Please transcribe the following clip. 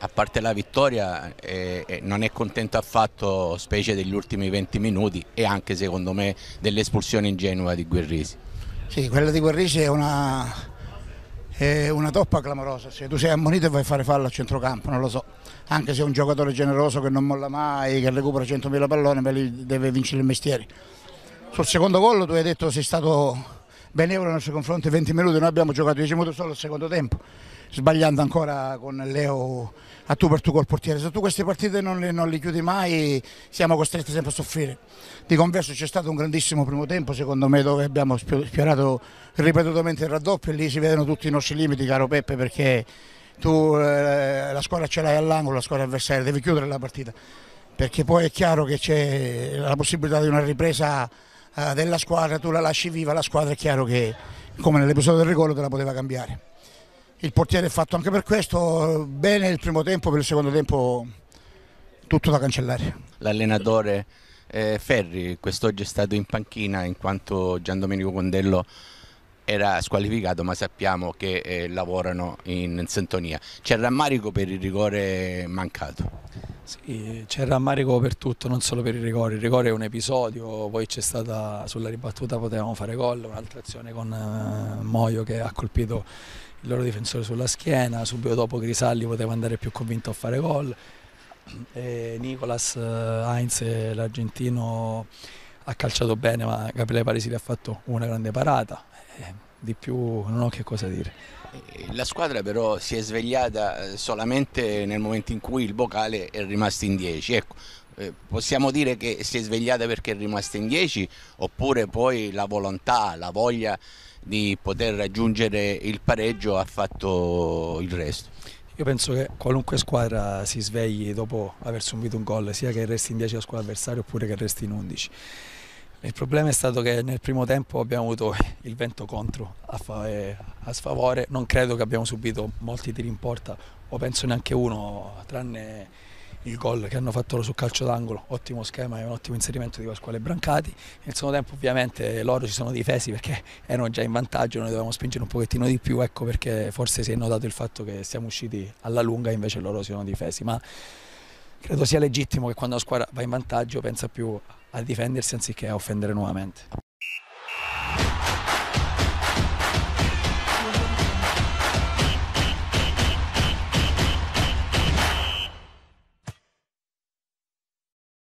a parte la vittoria eh, eh, non è contento affatto specie degli ultimi 20 minuti e anche secondo me dell'espulsione ingenua di Guerrisi. Sì, quella di Guerrisi è una, è una toppa clamorosa, se tu sei ammonito e vai a fare fallo a centrocampo, non lo so, anche se è un giocatore generoso che non molla mai, che recupera 100.000 palloni, ma lì deve vincere il mestiere. Sul secondo gol tu hai detto sei stato benevolo nei suoi confronti 20 minuti, noi abbiamo giocato 10 minuti solo al secondo tempo sbagliando ancora con Leo a tu per tu col portiere. Se tu queste partite non le, non le chiudi mai siamo costretti sempre a soffrire. Di converso c'è stato un grandissimo primo tempo, secondo me, dove abbiamo sfiorato ripetutamente il raddoppio e lì si vedono tutti i nostri limiti, caro Peppe, perché tu eh, la squadra ce l'hai all'angolo, la squadra avversaria, devi chiudere la partita. Perché poi è chiaro che c'è la possibilità di una ripresa eh, della squadra, tu la lasci viva, la squadra è chiaro che come nell'episodio del rigore te la poteva cambiare il portiere è fatto anche per questo, bene il primo tempo, per il secondo tempo tutto da cancellare. L'allenatore eh, Ferri quest'oggi è stato in panchina in quanto Gian Domenico Condello era squalificato ma sappiamo che eh, lavorano in sintonia. C'è rammarico per il rigore mancato? Sì, c'è rammarico per tutto, non solo per il rigore, il rigore è un episodio, poi c'è stata sulla ribattuta potevamo fare gol, un'altra azione con eh, Moio che ha colpito il loro difensore sulla schiena, subito dopo Grisalli poteva andare più convinto a fare gol, e Nicolas eh, Heinz, l'argentino, ha calciato bene ma Gabriele Parisi gli ha fatto una grande parata, eh, di più non ho che cosa dire. Eh, la squadra però si è svegliata solamente nel momento in cui il vocale è rimasto in 10, ecco, eh, possiamo dire che si è svegliata perché è rimasta in 10 oppure poi la volontà, la voglia di poter raggiungere il pareggio ha fatto il resto? Io penso che qualunque squadra si svegli dopo aver subito un gol, sia che resti in 10 la squadra avversaria oppure che resti in 11. Il problema è stato che nel primo tempo abbiamo avuto il vento contro a, eh, a sfavore, non credo che abbiamo subito molti tiri in porta o penso neanche uno, tranne il gol che hanno fatto loro sul calcio d'angolo, ottimo schema e un ottimo inserimento di Pasquale Brancati. Nel secondo tempo ovviamente loro si sono difesi perché erano già in vantaggio, noi dovevamo spingere un pochettino di più, ecco perché forse si è notato il fatto che siamo usciti alla lunga e invece loro si sono difesi, ma credo sia legittimo che quando la squadra va in vantaggio pensa più a difendersi anziché a offendere nuovamente.